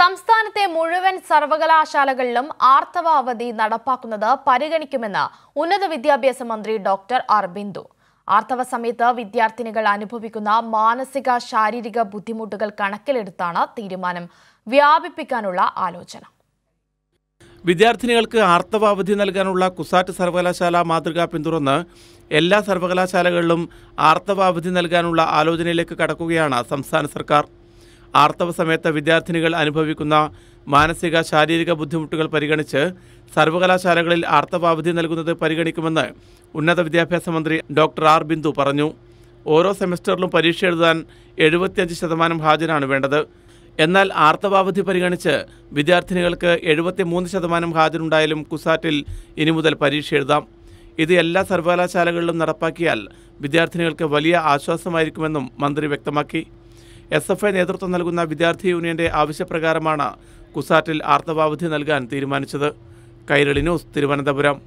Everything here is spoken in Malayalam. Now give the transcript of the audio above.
സംസ്ഥാനത്തെ മുഴുവൻ സർവകലാശാലകളിലും ആർത്തവ അവധി നടപ്പാക്കുന്നത് പരിഗണിക്കുമെന്ന് ഉന്നത വിദ്യാഭ്യാസ മന്ത്രി ഡോക്ടർ അർബിന്ദു ആർത്തവ സമയത്ത് വിദ്യാർത്ഥിനികൾ അനുഭവിക്കുന്ന മാനസിക ശാരീരിക ബുദ്ധിമുട്ടുകൾ കണക്കിലെടുത്താണ് തീരുമാനം വ്യാപിപ്പിക്കാനുള്ള ആലോചന വിദ്യാർത്ഥിനികൾക്ക് ആർത്തവ അവധി നൽകാനുള്ള കുസാറ്റ് സർവകലാശാല മാതൃക പിന്തുടർന്ന് എല്ലാ സർവകലാശാലകളിലും ആർത്തവ അവധി നൽകാനുള്ള ആലോചനയിലേക്ക് കടക്കുകയാണ് സംസ്ഥാന സർക്കാർ ആർത്തവ സമയത്ത് വിദ്യാർത്ഥിനികൾ അനുഭവിക്കുന്ന മാനസിക ശാരീരിക ബുദ്ധിമുട്ടുകൾ പരിഗണിച്ച് സർവകലാശാലകളിൽ ആർത്തവാവധി നൽകുന്നത് പരിഗണിക്കുമെന്ന് ഉന്നത വിദ്യാഭ്യാസ മന്ത്രി ഡോക്ടർ ആർ ബിന്ദു പറഞ്ഞു ഓരോ സെമസ്റ്ററിലും പരീക്ഷ എഴുതാൻ എഴുപത്തിയഞ്ച് ശതമാനം ഹാജരാണ് വേണ്ടത് എന്നാൽ ആർത്തവാവധി പരിഗണിച്ച് വിദ്യാർത്ഥിനികൾക്ക് എഴുപത്തിമൂന്ന് ശതമാനം ഹാജരുണ്ടായാലും കുസാറ്റിൽ ഇനി മുതൽ പരീക്ഷ എഴുതാം ഇത് എല്ലാ സർവകലാശാലകളിലും നടപ്പാക്കിയാൽ വിദ്യാർത്ഥിനികൾക്ക് വലിയ ആശ്വാസമായിരിക്കുമെന്നും മന്ത്രി വ്യക്തമാക്കി എസ് എഫ് ഐ നേതൃത്വം നൽകുന്ന വിദ്യാർത്ഥി യൂണിയന്റെ ആവശ്യപ്രകാരമാണ് കുസാറ്റിൽ ആർത്തവാവധി നൽകാൻ തീരുമാനിച്ചത് കൈരളി ന്യൂസ് തിരുവനന്തപുരം